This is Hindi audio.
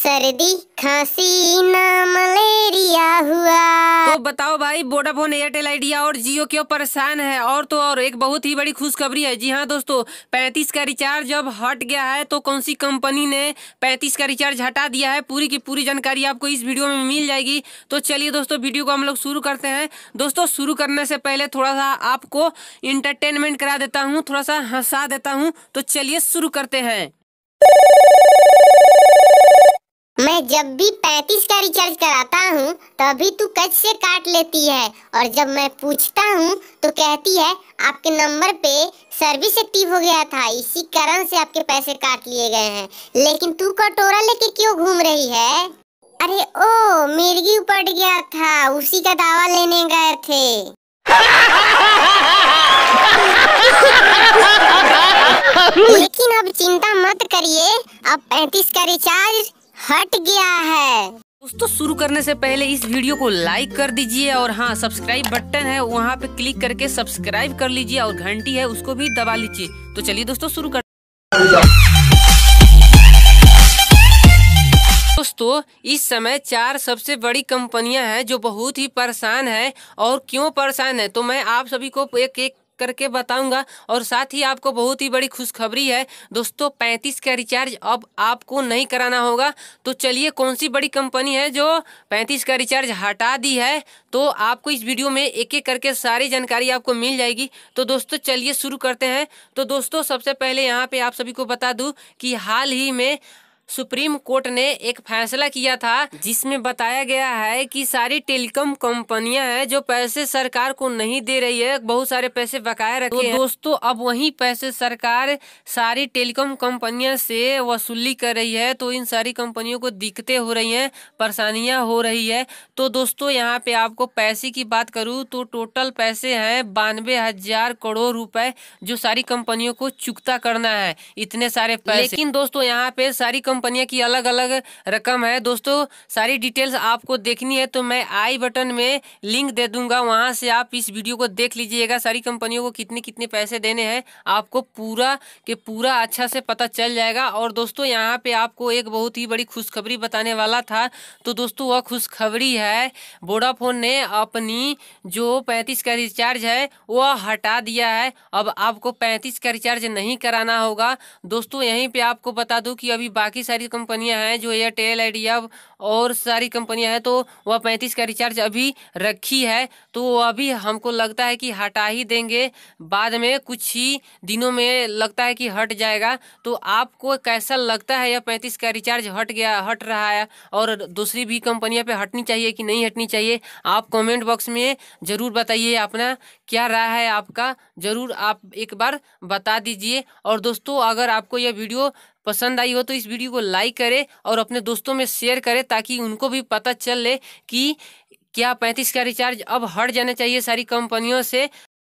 सर्दी खांसी ना मलेरिया हुआ तो बताओ भाई वोडाफोन एयरटेल आइडिया और जियो क्यों परेशान है और तो और एक बहुत ही बड़ी खुशखबरी है जी हाँ दोस्तों पैंतीस का रिचार्ज जब हट गया है तो कौन सी कंपनी ने पैंतीस का रिचार्ज हटा दिया है पूरी की पूरी जानकारी आपको इस वीडियो में मिल जाएगी तो चलिए दोस्तों वीडियो को हम लोग शुरू करते हैं दोस्तों शुरू करने से पहले थोड़ा सा आपको इंटरटेनमेंट करा देता हूँ थोड़ा सा हंसा देता हूँ तो चलिए शुरू करते हैं मैं जब भी पैंतीस का रिचार्ज कराता हूँ तभी तू कच से काट लेती है और जब मैं पूछता हूँ तो कहती है आपके नंबर पे सर्विस एक्टिव हो गया था इसी कारण से आपके पैसे काट लिए गए हैं लेकिन तू कटोरा लेके क्यों घूम रही है अरे ओ मिर्गी उपट गया था उसी का दावा लेने गए थे लेकिन अब चिंता मत करिए अब पैंतीस का रिचार्ज हट गया है दोस्तों शुरू करने से पहले इस वीडियो को लाइक कर दीजिए और हाँ सब्सक्राइब बटन है वहाँ पे क्लिक करके सब्सक्राइब कर लीजिए और घंटी है उसको भी दबा लीजिए तो चलिए दोस्तों शुरू कर दोस्तों इस समय चार सबसे बड़ी कंपनियां हैं जो बहुत ही परेशान हैं और क्यों परेशान है तो मैं आप सभी को एक एक करके बताऊंगा और साथ ही आपको बहुत ही बड़ी खुशखबरी है दोस्तों पैंतीस का रिचार्ज अब आपको नहीं कराना होगा तो चलिए कौन सी बड़ी कंपनी है जो पैंतीस का रिचार्ज हटा दी है तो आपको इस वीडियो में एक एक करके सारी जानकारी आपको मिल जाएगी तो दोस्तों चलिए शुरू करते हैं तो दोस्तों सबसे पहले यहाँ पे आप सभी को बता दूँ कि हाल ही में सुप्रीम कोर्ट ने एक फैसला किया था जिसमें बताया गया है कि सारी टेलीकॉम कंपनियां हैं जो पैसे सरकार को नहीं दे रही है बहुत सारे पैसे बकाया तो रखे तो दोस्तों अब वही पैसे सरकार सारी टेलीकॉम कंपनियां से वसूली कर रही है तो इन सारी कंपनियों को दिक्कतें हो रही हैं परेशानियां हो रही है तो दोस्तों यहाँ पे आपको पैसे की बात करूँ तो टोटल पैसे हैं बानवे हजार करोड़ रुपए जो सारी कंपनियों को चुकता करना है इतने सारे पैसे लेकिन दोस्तों यहाँ पे सारी कंपनियां की अलग अलग रकम है दोस्तों सारी डिटेल्स आपको देखनी है तो मैं आई बटन में लिंक दे दूंगा वहाँ से आप इस वीडियो को देख लीजिएगा सारी कंपनियों को कितने कितने पैसे देने हैं आपको पूरा के पूरा अच्छा से पता चल जाएगा और दोस्तों यहाँ पर आपको एक बहुत ही बड़ी खुशखबरी बताने वाला था तो दोस्तों वह खुशखबरी है वोडाफोन ने अपनी जो पैंतीस का रिचार्ज है वह हटा दिया है अब आपको पैंतीस का रिचार्ज नहीं कराना होगा दोस्तों यहीं पे आपको बता दूं कि अभी बाकी सारी कंपनियां हैं जो एयरटेल आइडिया और सारी कंपनियां हैं तो वह पैंतीस का रिचार्ज अभी रखी है तो अभी हमको लगता है कि हटा ही देंगे बाद में कुछ ही दिनों में लगता है कि हट जाएगा तो आपको कैसा लगता है यह पैंतीस का रिचार्ज हट गया हट रहा है और दूसरी भी कंपनियाँ पर हटनी चाहिए कि नहीं हटनी चाहिए आप कमेंट बॉक्स में ज़रूर बताइए अपना क्या राय है आपका ज़रूर आप एक बार बता दीजिए और दोस्तों अगर आपको यह वीडियो पसंद आई हो तो इस वीडियो को लाइक करें और अपने दोस्तों में शेयर करें ताकि उनको भी पता चल ले कि क्या पैंतीस का रिचार्ज अब हट जाना चाहिए सारी कंपनियों से